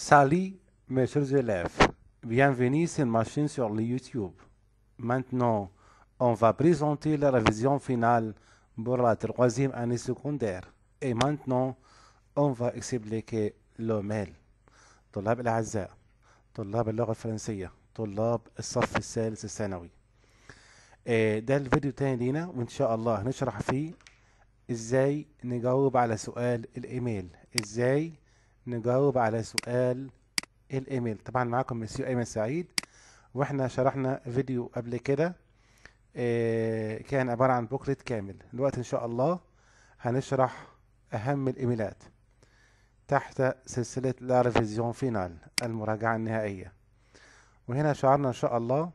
Salut, mes chers élèves. Bienvenue sur ma chaîne sur le YouTube. Maintenant, on va présenter la révision finale pour la troisième année secondaire. Et maintenant, on va expliquer le mail. طلاب الأعزاء طلاب اللغة الفرنسية طلاب الصف الثالث الثانوي ده الفيديو تاني لينا وإن شاء الله نشرح فيه إزاي نجاوب على سؤال الإيميل إزاي نجاوب على سؤال الايميل طبعا معاكم مسيو ايمن سعيد واحنا شرحنا فيديو قبل كده إيه كان عبارة عن بوكلت كامل دلوقتي ان شاء الله هنشرح اهم الايميلات تحت سلسلة لا ريفيزيون فينال المراجعة النهائية وهنا شعرنا ان شاء الله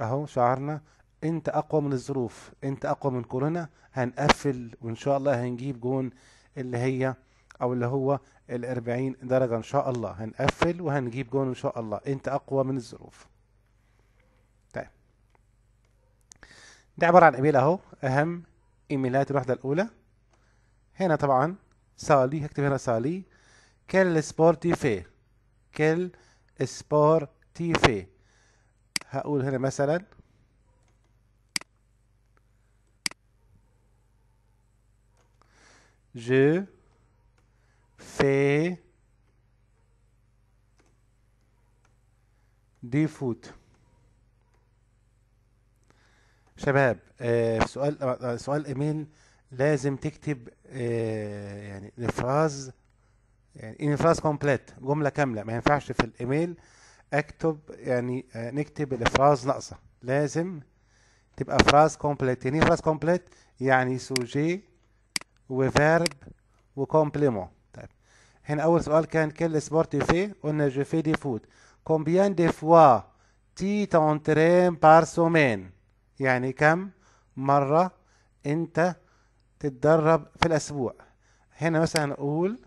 اهو شعرنا انت اقوى من الظروف انت اقوى من كورونا هنقفل وان شاء الله هنجيب جون اللي هي او اللي هو ال 40 درجة ان شاء الله هنقفل وهنجيب جون ان شاء الله انت اقوى من الظروف طيب ده عبارة عن ايميل اهو اهم ايميلات الوحدة الاولى هنا طبعا سالي هكتب هنا سالي كل سبورتي في كل سبورتي في هقول هنا مثلا Je fais دي فوت شباب آه سؤال آه, آه، سؤال ايميل لازم تكتب آه، يعني الفراز يعني الفراز كومبليت جمله كامله ما ينفعش في الايميل اكتب يعني آه، نكتب الافراز ناقصه لازم تبقى فراز كومبليت يعني فراز إيه كومبليت يعني سوجي وفيرب وكومبليمون طيب هنا اول سؤال كان كل سبورت في قلنا جو في دي فوت كومبيان دي فوا تي تونترين بار سومين يعني كم مرة انت تتدرب في الاسبوع هنا مثلا نقول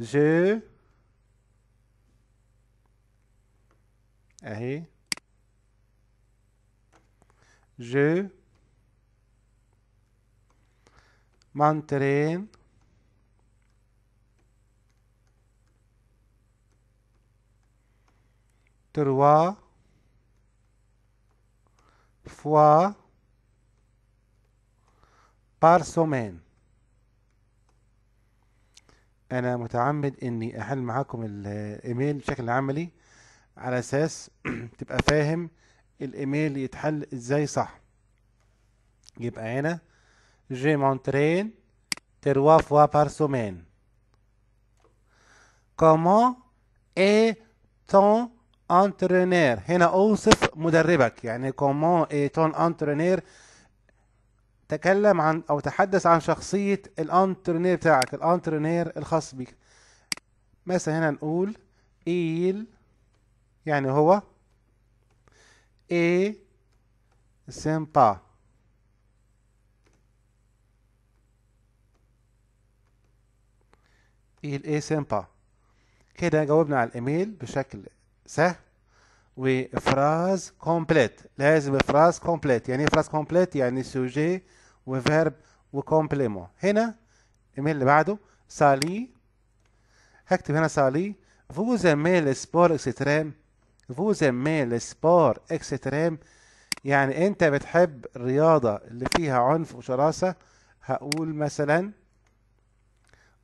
جو اهي جو مانترين تروا فوا par انا متعمد اني احل معاكم الايميل بشكل عملي على اساس تبقى فاهم الايميل يتحل ازاي صح يبقى هنا je m'entraîne trois fois par semaine. Comment est ton entraîneur هنا أوصف مدربك يعني comment est ton entraîneur تكلم عن أو تحدث عن شخصية الانترنير بتاعك الانترنير الخاص بيك مثلا هنا نقول il يعني هو est sympa il est sympa كده جاوبنا على الايميل بشكل سهل وفراز كومبليت لازم فراز كومبليت يعني ايه فراز كومبليت يعني سوجي وفيرب وكومبليمون هنا الايميل اللي بعده سالي هكتب هنا سالي فوز ميل سبور اكستريم فوز ميل سبور اكستريم يعني انت بتحب الرياضة اللي فيها عنف وشراسة هقول مثلا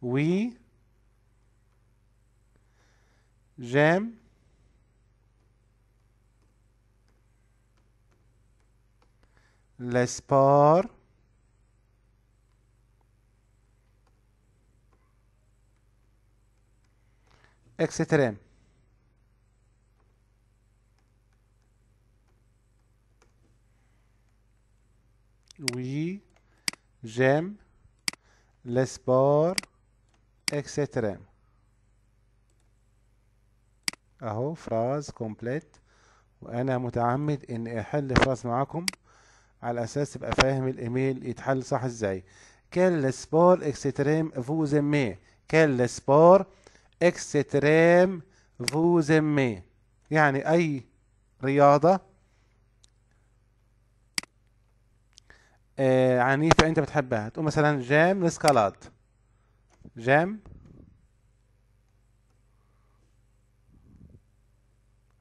وي j'aime l'espoir etc. Oui, j'aime l'espoir, etc. اهو فراز كومبليت وانا متعمد ان احل فراز معاكم على اساس تبقى فاهم الايميل يتحل صح ازاي سبور اكستريم فو زمي سبور اكستريم فو زمي يعني اي رياضة آه عنيفة انت بتحبها تقول مثلا جام لسكالات جام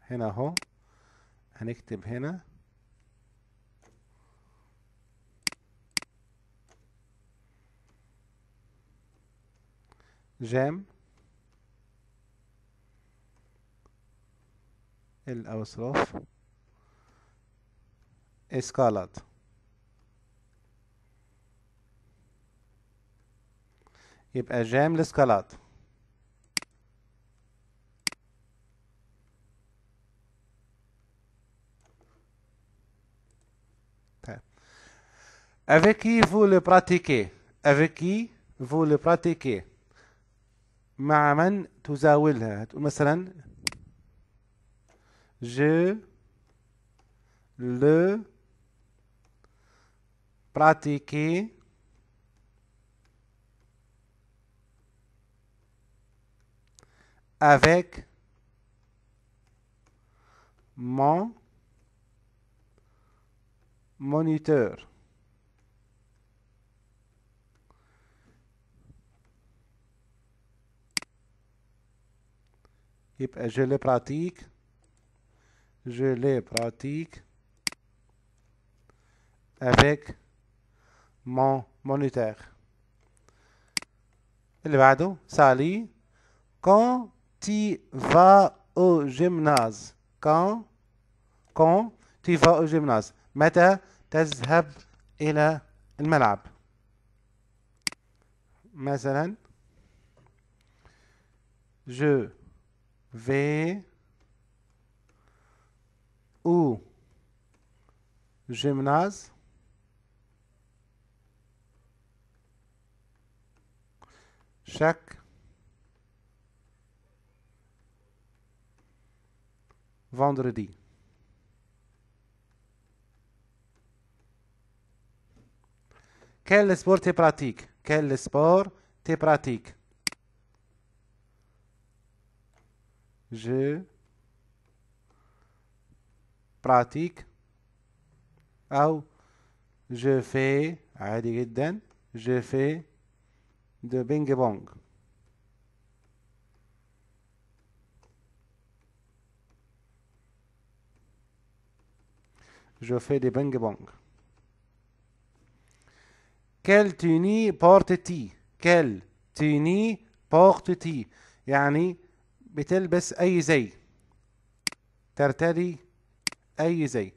هنا اهو هنكتب هنا جام الأوصاف اسكالات يبقى جام الاسكالات Avec qui vous le pratiquez Avec qui vous le pratiquez مع من تزاولها je le pratique avec mon moniteur. je les pratique je les pratique avec mon moniteur Le بعده سالي quand tu vas au gymnase quand quand tu vas au gymnase متى تذهب إلى الملعب مثلا je V ou gymnase chaque vendredi. Quel sport te pratique Quel sport te pratique je pratique ou je fais je fais de bing bong je fais des bing bong quelle tenue t quel quelle porte. t t يعني بتلبس أي زي ترتدي أي زي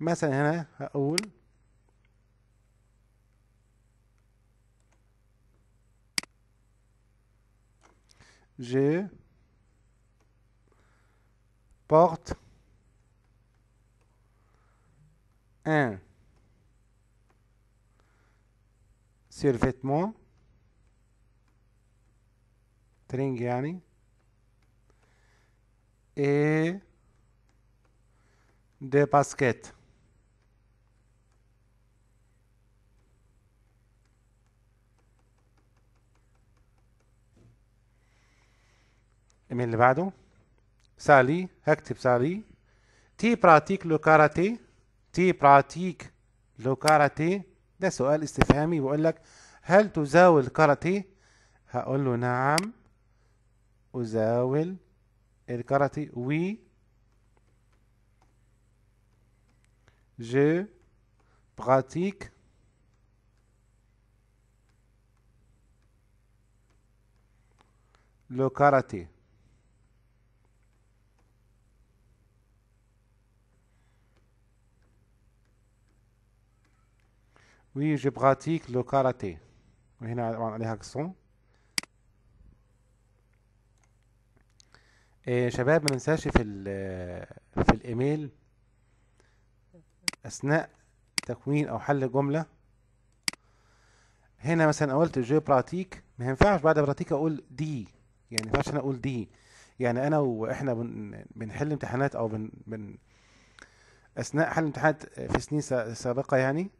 مثلا هنا هقول je porte un survêtement ترينج يعني et des baskets. اللي بعده سالي هكتب سالي تي براتيك لو كاراتيه تي براتيك لو كاراتيه ده سؤال استفهامي بقول لك هل تزاول كاراتيه هقول له نعم أزاول karaté, oui, Je pratique le karaté. Oui, je pratique le karaté. إيه شباب ما ننساش في في الايميل اثناء تكوين او حل جمله هنا مثلا قلت جو براتيك ما ينفعش بعد براتيك اقول دي يعني ما ينفعش انا اقول دي يعني انا واحنا بن بنحل امتحانات او بن, بن اثناء حل امتحانات في سنين سابقه يعني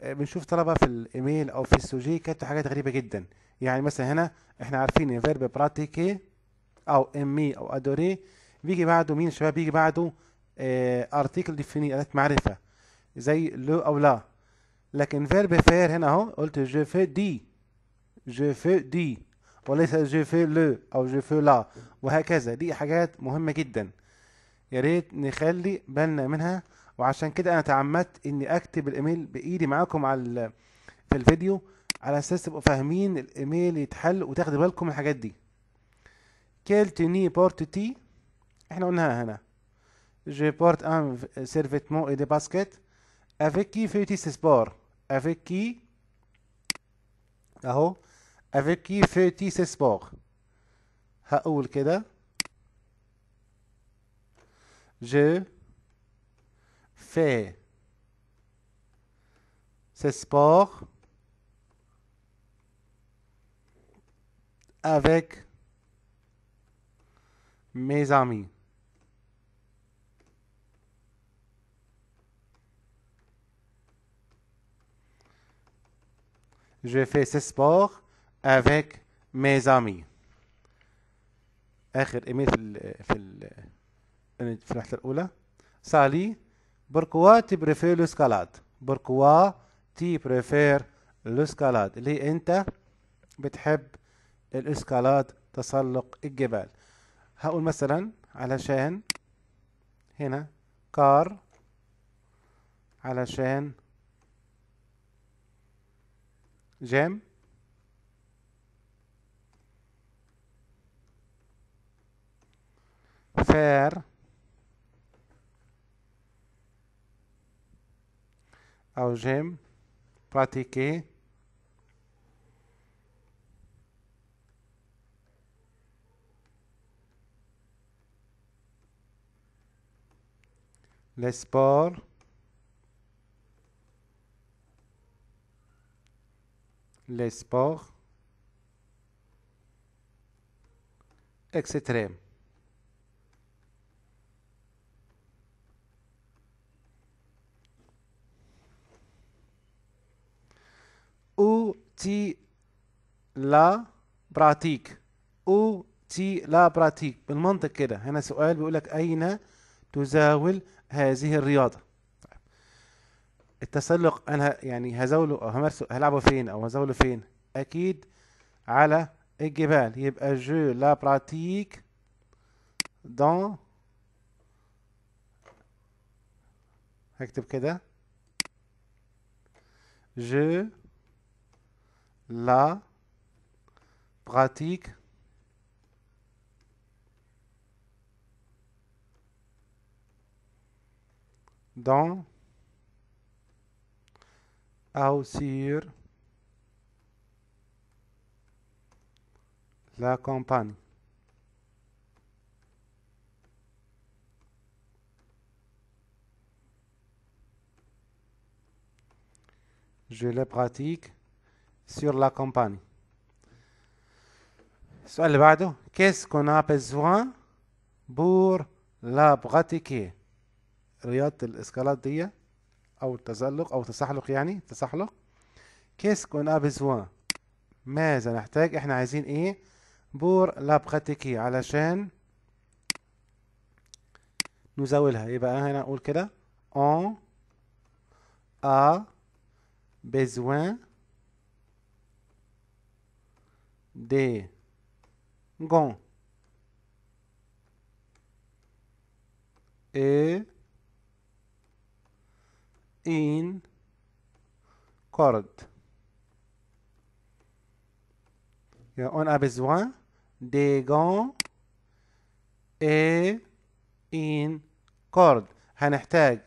آه، بنشوف طلبه في الايميل او في السوجي كاتبه حاجات غريبه جدا يعني مثلا هنا احنا عارفين فيرب براتيكي او امي e او ادوري بيجي بعده مين شباب بيجي بعده ارتيكل ديفيني اداه معرفه زي لو او لا لكن فيرب فير هنا اهو قلت جو في دي جو في دي وليس جو في لو او جو في لا وهكذا دي حاجات مهمه جدا يا ريت نخلي بالنا منها وعشان كده انا تعمدت اني اكتب الايميل بايدي معاكم على في الفيديو على اساس تبقوا فاهمين الايميل يتحل وتاخدوا بالكم من الحاجات دي Quelle tenue porte t احنا قلناها هنا je porte un serviette vêtement et des baskets avec qui fais-tu ce sport avec qui اهو avec qui fais-tu ce sport هقول كده je fais ce sport avec Mes amis. Je fais ce sport avec mes amis. اخر ايميل في ال في ال في الوحده الاولى سالي بركوا تي بريفير لو سكالاد بركوا تي بريفير لو سكالاد اللي انت بتحب الاسكالاد تسلق الجبال هقول مثلا علشان هنا كار علشان جام فار أو جيم باتيكي l'espoir, l'espoir etc. Où tu la pratique أو تي لا براتيك بالمنطق كده هنا سؤال بيقول لك أين تزاول هذه الرياضة التسلق انا يعني هزوله او همارسه هلعبه فين او هزوله فين اكيد على الجبال يبقى جو لا براتيك دون هكتب كده جو لا براتيك dans ou sur la campagne. Je le pratique sur la campagne. Qu'est-ce qu'on a besoin pour la pratiquer رياضة الاسكالات دي او التزلق او التسحلق يعني التسحلق كيس كون ابيزوان ماذا نحتاج احنا عايزين ايه بور لابخاتيكي علشان نزاولها يبقى هنا اقول كده اون ا بيزوان دي غون et إيه؟ in cord on a besoin des gants et in cord هنحتاج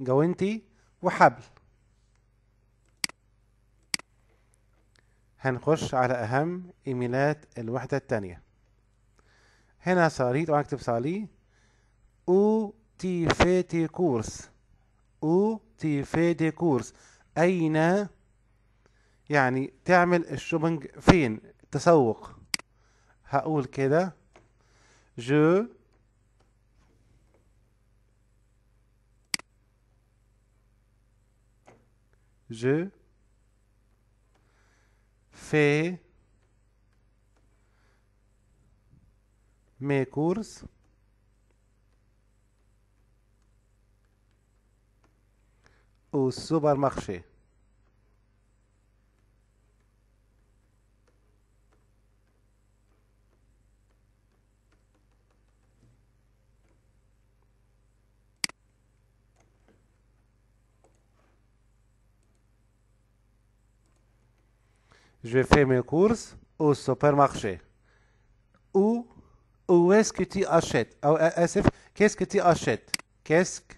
جوانتي وحبل هنخش على أهم إيميلات الوحدة التانية هنا صاري طبعا اكتب أو تي فيتي كورس او تي في دي كورس اين يعني تعمل الشوبينج فين تسوق هقول كده جو جو في مي كورس au supermarché. Je fais mes courses au supermarché. Où, est-ce que tu achètes Qu'est-ce que tu achètes Qu'est-ce que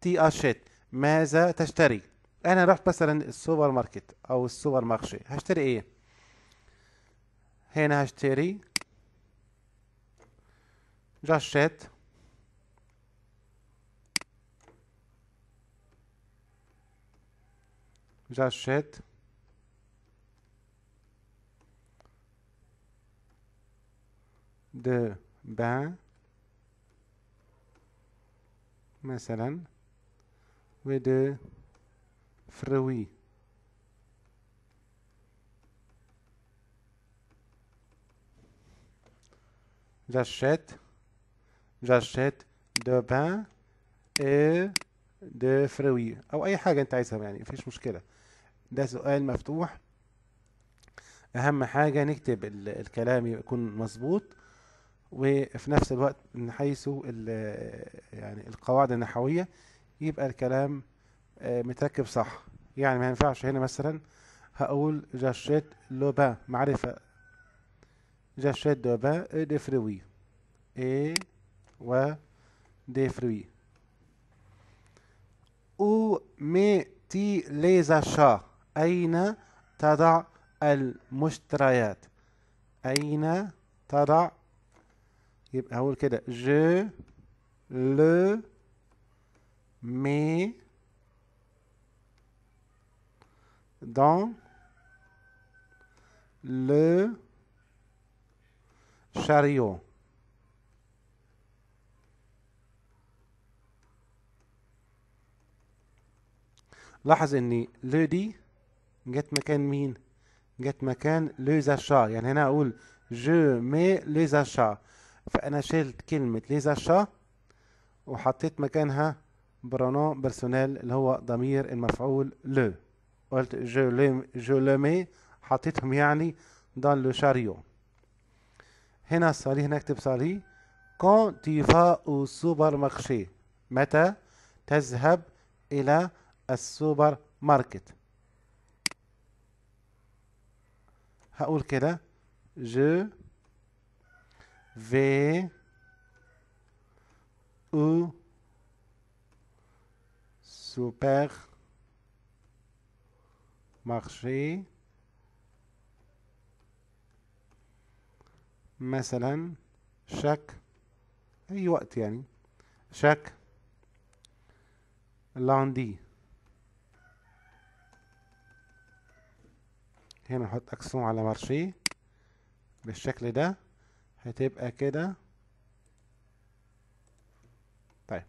tu achètes ماذا تشتري انا رحت مثلا السوبر ماركت او السوبر مارشي هشتري ايه هنا هشتري جاشات جاشات de bain مثلا with the frouwe. J'achète, j'achète de pain et de frouwe أو أي حاجة أنت عايزها يعني مفيش مشكلة ده سؤال مفتوح أهم حاجة نكتب الكلام يكون مظبوط وفي نفس الوقت نحيسه يعني القواعد النحوية يبقى الكلام آه، متركب صح يعني ما ينفعش هنا مثلا هقول جاشيت لوبان معرفة جاشيت اي دي فروي اي و دي فروي او مي تي ليزاشا أين تضع المشتريات أين تضع يبقى هقول كده جو لو mais dans le chariot. لاحظ ان لو دي جت مكان مين جت مكان لو زاشا يعني هنا اقول جو مي لو زاشا فانا شلت كلمه لو زاشا وحطيت مكانها برونون بيرسونيل اللي هو ضمير المفعول لو قلت جو لي جو لو حطيتهم يعني دان لو شاريو هنا هنا نكتب صريح كون تي فا او سوبر مارشي متى تذهب الى السوبر ماركت هقول كده je vais او super marché مثلا شك اي وقت يعني شك لاندي هنا نحط اكسون على مارشي بالشكل ده هتبقى كده طيب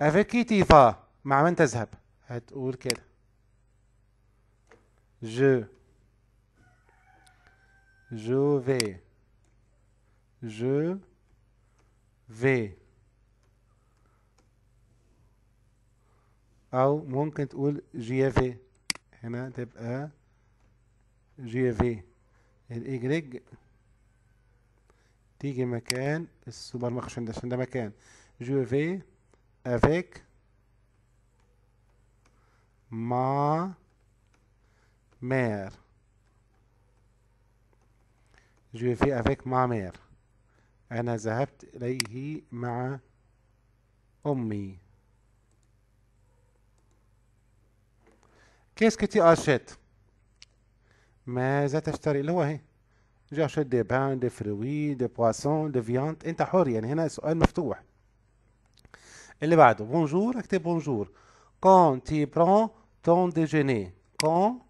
افيكيتيفا مع من تذهب هتقول كده جو جو في جو في او ممكن تقول جي في هنا تبقى جي في الاجريج تيجي مكان السوبر ده عشان ده مكان جو في افيك ما مير Je في avec ma mère. أنا ذهبت إليه مع امي كيس كتي اشيت ماذا تشتري؟ اللي هو هي. اشيت دي بان دي فروي دي بواسون دي فيانت أنت حر يعني هنا سؤال مفتوح. اللي بعده بونجور اكتب بونجور. كون تي برون ton déjeuner quand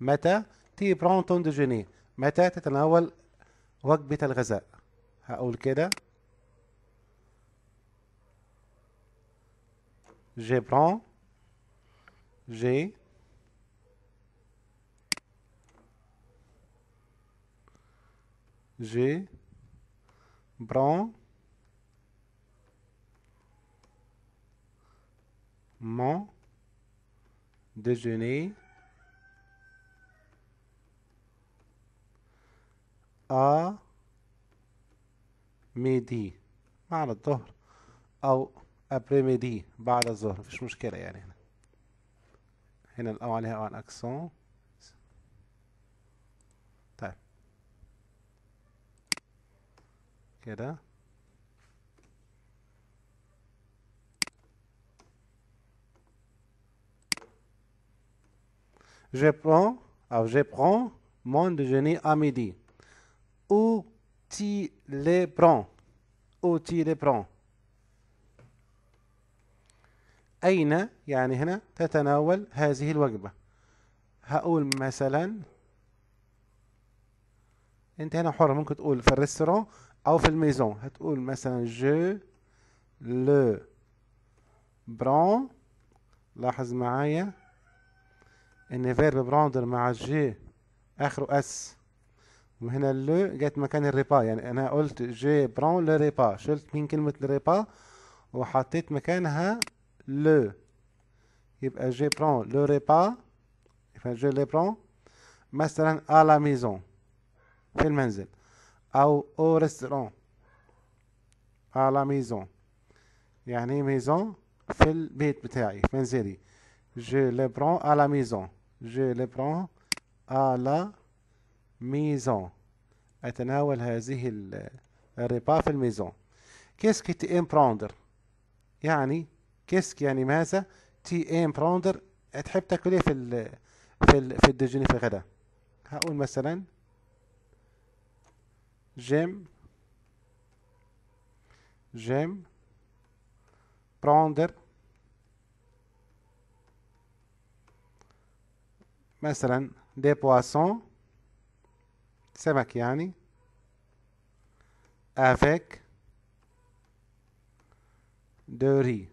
متى تي برون ton déjeuner متى تتناول وجبة الغذاء هقول كده je prends je je prends mon déjeuner à ميدي مع الظهر او ابري ميدي بعد الظهر مفيش مشكله يعني هنا هنا الاو عليها او اكسون الاكسون طيب كده je prends, ah, je prends mon déjeuner à midi. Où tu les prends Où tu les prends أين يعني هنا تتناول هذه الوجبة هقول مثلا أنت هنا حر ممكن تقول في الريستوران أو في الميزون هتقول مثلا جو لو برون لاحظ معايا ان فيرب بروندر مع جي اخره اس وهنا لو جت مكان الريبا يعني انا قلت جي لو لريبا شلت من كلمة الريبا وحطيت مكانها لو يبقى جي برون لو ريبا يبقى جي لي برون مثلا ا لا ميزون في المنزل او او ريستورون لا ميزون يعني ميزون في البيت بتاعي في منزلي جي لي برون ا لا ميزون je les prends à la maison أتناول هذه الريبا في الميزون كيسك تي ام بروندر؟ يعني كيسك يعني ماذا تي ام بروندر تحب تاكل ايه في ال في ال في الديجيني في الغدا هقول مثلا جيم جيم بروندر مثلا دي بواسون سمك يعني افيك دوري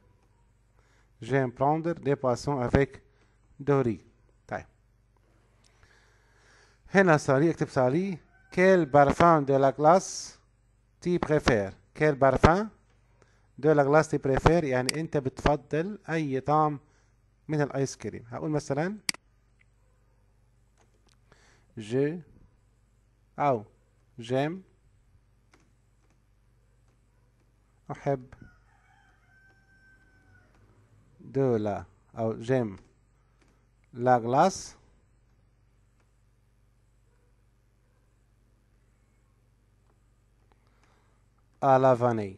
جيم بروندر دي بواسون افيك دوري طيب هنا سالي اكتب سالي كيل بارفان دو لاكلاس تي بريفير كيل بارفان دو لاكلاس تي بريفير يعني انت بتفضل اي طعم من الايس كريم هقول مثلا Je. Au. J'aime. أحب de la ou j'aime la glace à la vanille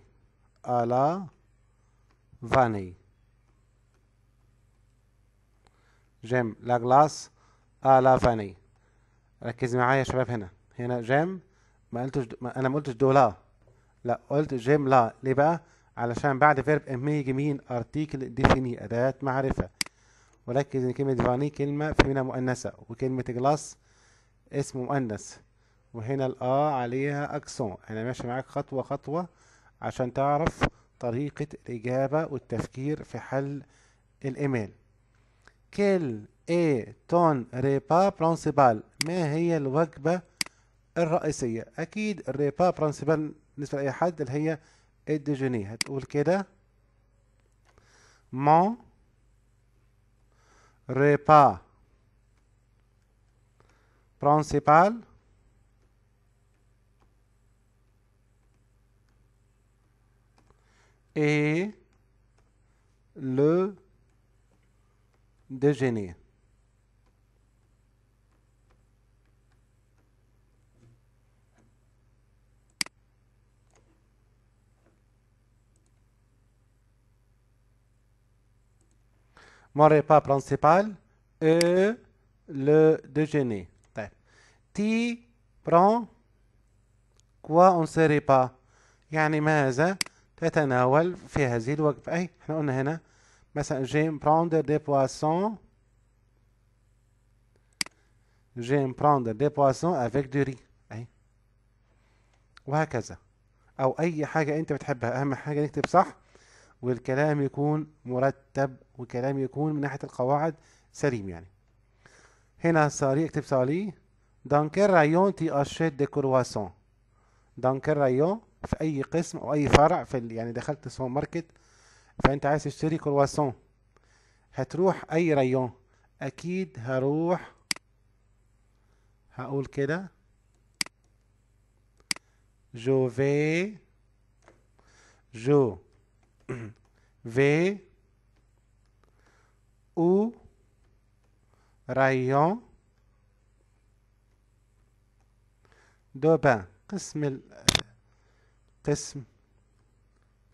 à la vanille j'aime la glace à la vanille ركز معايا يا شباب هنا هنا جيم ما قلتش دو... ما انا ما قلتش دولا لا قلت جيم لا ليه بقى علشان بعد فيرب ام يجي مين ارتيكل ديفيني اداه معرفه وركز ان كلمه فاني كلمه في منها مؤنثه وكلمه جلاس اسم مؤنث وهنا الآ عليها أكسون أنا ماشي معاك خطوة خطوة عشان تعرف طريقة الإجابة والتفكير في حل الإيميل كل ايه تون ريبا برانسيبال ما هي الوجبة الرئيسية اكيد الريبا برانسيبال بالنسبة لأي حد اللي هي الديجوني هتقول كده مون ريبا برانسيبال اي لو déjeuner. mon repas principal est le déjeuner. Tu prends quoi on ce repas pas ماذا C'est prendre des poissons prendre des poissons avec du riz ça. Oh أو أي la chose والكلام يكون مرتب والكلام يكون من ناحية القواعد سليم يعني هنا صاري اكتب صاري dans رايون تي tu دي كرواسون croissants رايون في اي قسم او اي فرع في يعني دخلت السوبر ماركت فانت عايز تشتري كرواسون هتروح اي رايون اكيد هروح هقول كده جو في جو way ou rayon دوبان قسم قسم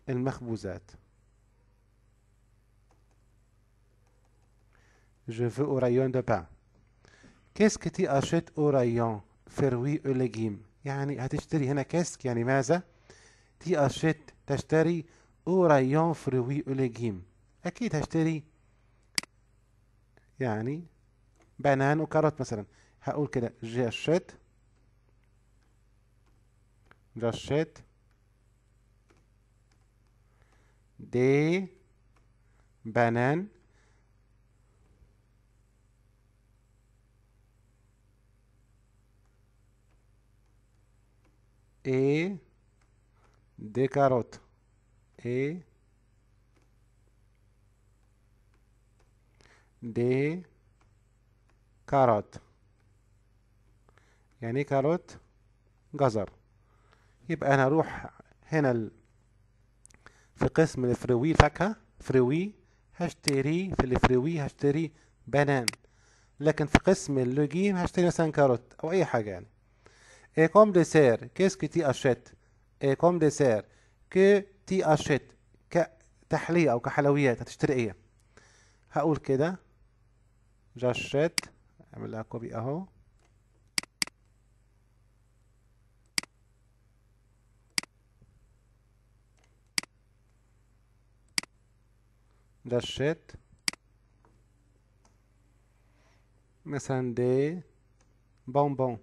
المخبوزات Je veux au rayon de pain. Qu'est-ce que tu achètes au rayon فروي ou légumes يعني هتشتري هنا كاسك يعني ماذا؟ تي أشت تشتري او رايون فروي اوليجيم اكيد هشتري يعني بنان وكاروت مثلا هقول كده جاشيت جاشيت دي بنان ايه دي كاروت A ايه؟ دي كاروت يعني ايه كاروت جزر يبقى انا اروح هنا ال... في قسم الفروي فاكهة فروي هشتري في الفروي هشتري بنان لكن في قسم اللوجيم هشتري مثلا كاروت او اي حاجة يعني اي كوم ديسير كيس تي اشيت اي كوم ديسير كي تي ار كتحلية أو كحلويات هتشتري إيه هقول كده جاشيت اعملها أعمل لها كوبي أهو جاشيت مثلا دي بونبون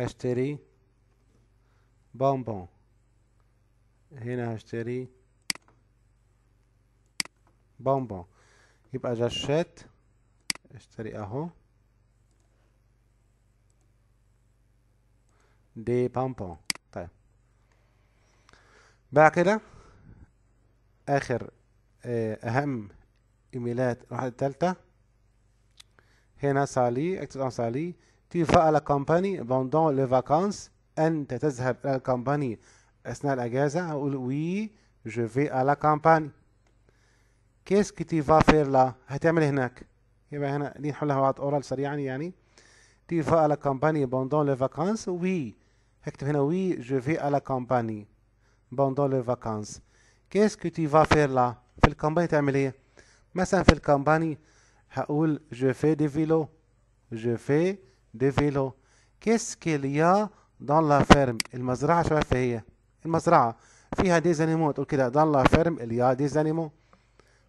هشتري بونبون هنا هشتري بونبون يبقى جشات اشتري اهو دي بونبون طيب بعد كده اخر آه، اهم ايميلات الوحدة التالتة هنا صالي اكتب صالي tu vas à la campagne pendant les vacances, tu à la campagne, oui, je vais à la campagne. Qu'est-ce que tu vas faire là Tu vas à la campagne pendant les vacances, oui. Oui, je vais à la campagne pendant les vacances. Qu'est-ce que tu vas faire là Fais la campagne, tu vas faire la campagne. Je fais des vélos. Je fais دي فيلو Qu'est-ce qu'il فيرم المزرعة شو عارفة هي المزرعة فيها دي زانيمو تقول كده dans فيرم اليا il y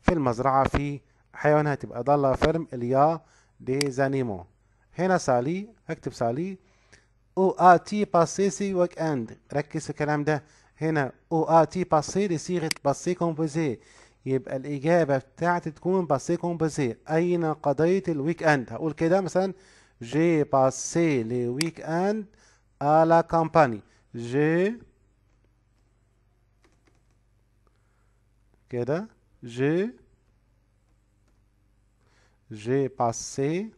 في المزرعة في حيوانات تبقى dans فيرم اليا il y هنا سالي اكتب سالي او اتي باسي سي ويك اند ركز في الكلام ده هنا او اتي باسي لصيغة باسي كومبوزي يبقى الإجابة بتاعتي تكون باسي كومبوزي أين قضيت الويك أند هقول كده مثلا J'ai passé le week end à la compagnie. J'ai j'ai j'ai passé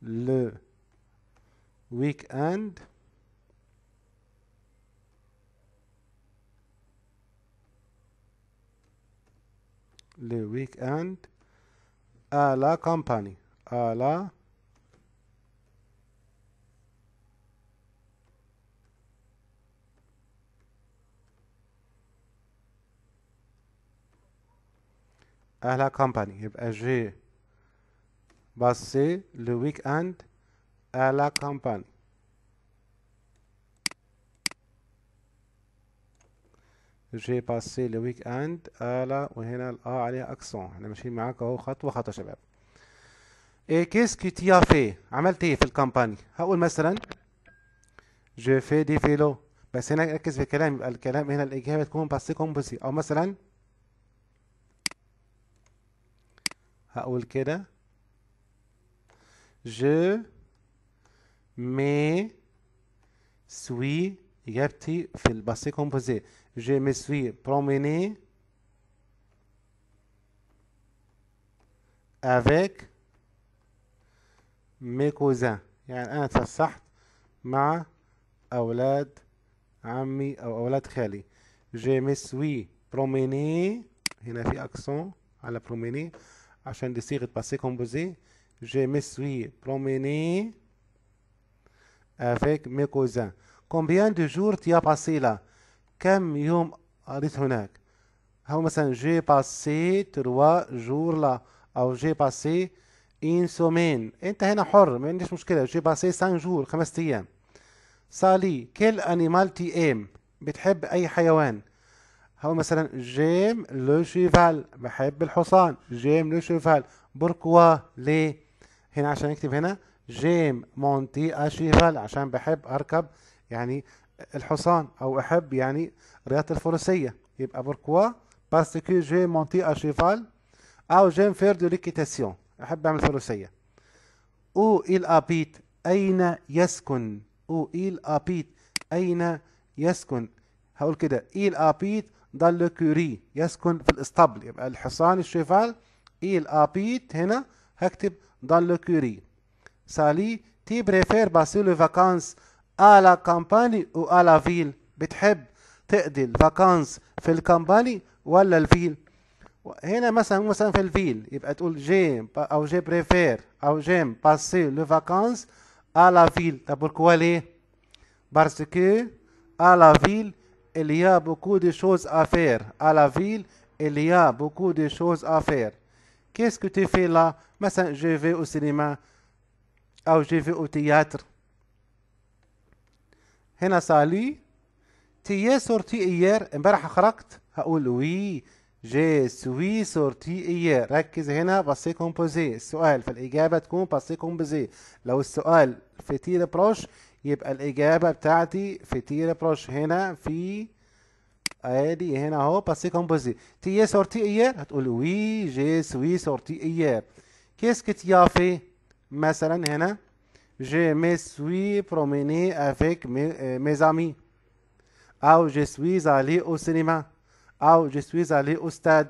le week-end le week-end à la compagnie. آلة أهلا كومباني يبقى جي باسي لويك أند أهلا كومباني جي باسي لويك أند أهلا وهنا الأ عليها أكسون احنا ماشيين معاك أهو خطوة خطوة شباب qu'est-ce que tu as fait عملت ايه في الكامباني هقول مثلا جو في دي فيلو بس هنا ركز في الكلام يبقى الكلام هنا الاجابه تكون باسي كومبوزي او مثلا هقول كده جو مي سوي اجابتي في الباسي كومبوزي جو مي سوي بروميني افيك مي كوزان يعني أنا اتفسحت مع أولاد عمي أو أولاد خالي جي مي سوي بروميني هنا في أكسون على بروميني عشان دي صيغة باسي كومبوزي جي مي سوي بروميني افيك مي كوزان كومبيان دو جور تيا باسي لا كم يوم قضيت هناك هو مثلا جي باسي تروا جور لا أو جي باسي in سومين انت هنا حر ما عنديش مشكله جي باسي سان جور خمس ايام صالي كل انيمال تي ام بتحب اي حيوان هو مثلا جيم لو شيفال بحب الحصان جيم لو شيفال بوركوا ليه هنا عشان اكتب هنا جيم مونتي اشيفال عشان بحب اركب يعني الحصان او احب يعني رياضه الفروسيه يبقى بوركوا باسكو جيم مونتي اشيفال او جيم فير دو ليكيتاسيون أحب أعمل ثلاثية أو إيل أبيت أين يسكن أو إيل أبيت أين يسكن هقول كده إيل أبيت دال كوري يسكن في الاسطبل يبقى الحصان الشيفال إيل أبيت هنا هكتب دال كوري سالي تي بريفير باسي لو فاكانس لا كامباني أو لا فيل بتحب تقضي الفاكانس في الكامباني ولا الفيل Je préfère passer les vacances à la ville. pourquoi Parce que à la ville, il y a beaucoup de choses à faire. Qu'est-ce que tu fais là je vais au cinéma je vais au théâtre. salut Tu sorti hier oui جي سوي سورتي إيه ركز هنا باسي كومبوزي السؤال فالاجابه تكون باسي كومبوزي لو السؤال في تير بروش يبقى الاجابه بتاعتي في تير بروش هنا في ادي هنا اهو باسي كومبوزي تي سورتي ايير هتقول وي جي سوي سورتي ايير كيس تيافي مثلا هنا جي مي سوي بروميني افيك مي زامي او جي سوي زالي او سينما او جسويزا ليه استاذ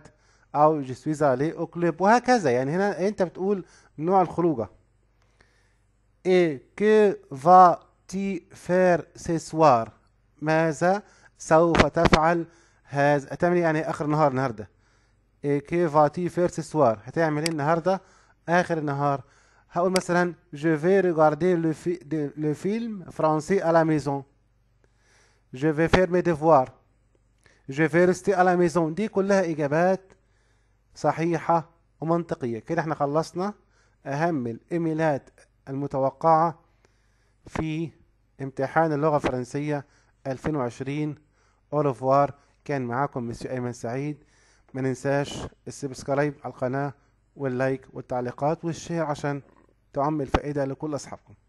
او جسويزا ليه اوكليب وهكذا يعني هنا انت بتقول نوع الخروجه اي كي فا تي فير سيسوار ماذا سوف تفعل هذا تعمل إيه يعني اخر النهار النهارده اي كي فا تي فير سيسوار هتعمل ايه النهارده اخر النهار هقول مثلا جو في ريغاردي لو fi... le film français à la maison je vais faire جيفيرستي لا ميزون دي كلها إجابات صحيحة ومنطقية كده احنا خلصنا أهم الإيميلات المتوقعة في امتحان اللغة الفرنسية 2020 أولوفوار كان معاكم مسيو أيمن سعيد ما ننساش السبسكرايب على القناة واللايك والتعليقات والشير عشان تعم الفائدة لكل أصحابكم